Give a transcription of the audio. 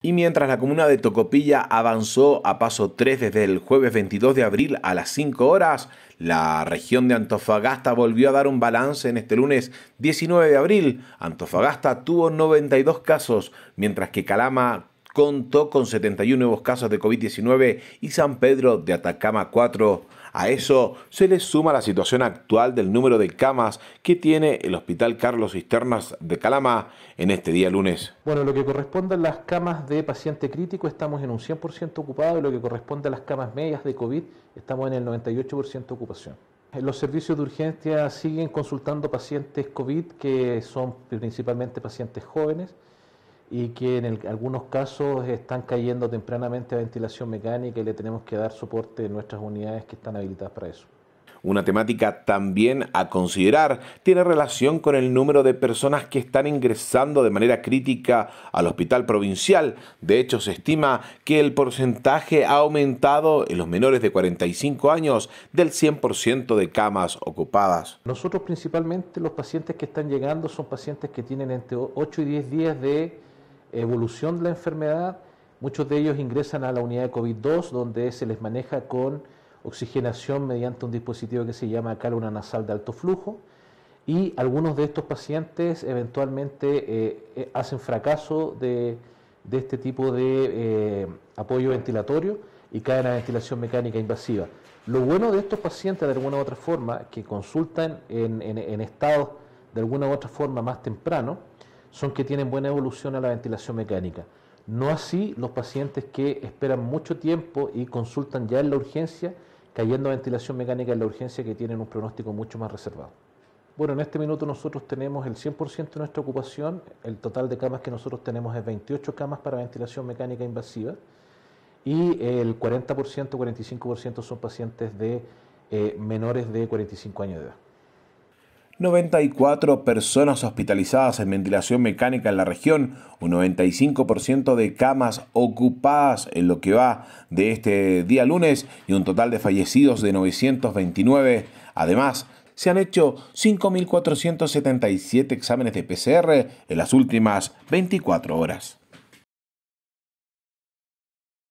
Y mientras la comuna de Tocopilla avanzó a paso 3 desde el jueves 22 de abril a las 5 horas, la región de Antofagasta volvió a dar un balance en este lunes 19 de abril. Antofagasta tuvo 92 casos, mientras que Calama contó con 71 nuevos casos de COVID-19 y San Pedro de Atacama 4. A eso se le suma la situación actual del número de camas que tiene el Hospital Carlos Cisternas de Calama en este día lunes. Bueno, lo que corresponde a las camas de paciente crítico estamos en un 100% ocupado y lo que corresponde a las camas medias de COVID estamos en el 98% ocupación. Eh, los servicios de urgencia siguen consultando pacientes COVID que son principalmente pacientes jóvenes y que en algunos casos están cayendo tempranamente a ventilación mecánica y le tenemos que dar soporte en nuestras unidades que están habilitadas para eso. Una temática también a considerar tiene relación con el número de personas que están ingresando de manera crítica al hospital provincial. De hecho, se estima que el porcentaje ha aumentado en los menores de 45 años del 100% de camas ocupadas. Nosotros principalmente los pacientes que están llegando son pacientes que tienen entre 8 y 10 días de evolución de la enfermedad. Muchos de ellos ingresan a la unidad de COVID-2, donde se les maneja con oxigenación mediante un dispositivo que se llama cálula nasal de alto flujo. Y algunos de estos pacientes eventualmente eh, eh, hacen fracaso de, este tipo de eh, apoyo ventilatorio y caen a ventilación mecánica invasiva. Lo bueno de estos pacientes, de alguna u otra forma, que consultan en, estado estados de alguna u otra forma más temprano, son que tienen buena evolución a la ventilación mecánica. No así los pacientes que esperan mucho tiempo y consultan ya en la urgencia, cayendo a ventilación mecánica en la urgencia que tienen un pronóstico mucho más reservado. Bueno, en este minuto nosotros tenemos el 100% de nuestra ocupación, el total de camas que nosotros tenemos es 28 camas para ventilación mecánica invasiva y el 40%, 45% son pacientes de eh, menores de 45 años de edad. 94 personas hospitalizadas en ventilación mecánica en la región, un 95% de camas ocupadas en lo que va de este día lunes y un total de fallecidos de 929. Además, se han hecho 5.477 exámenes de PCR en las últimas 24 horas.